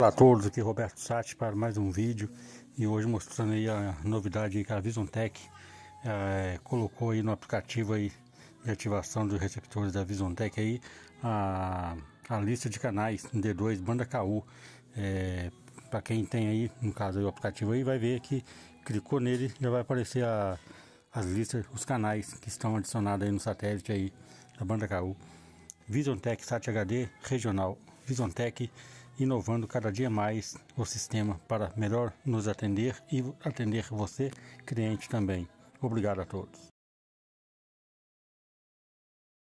Olá a todos, aqui é Roberto Sati para mais um vídeo e hoje mostrando aí a novidade que a Vision Tech é, eh, colocou aí no aplicativo aí de ativação dos receptores da Vision Tech aí a, a lista de canais D2 banda KU é, eh, para quem tem aí no caso aí, o aplicativo aí vai ver que clicou nele já vai aparecer a, as listas os canais que estão adicionados aí no satélite aí da banda KU Vision Tech Sat HD regional Visontec, inovando cada dia mais o sistema para melhor nos atender e atender você, cliente também. Obrigado a todos.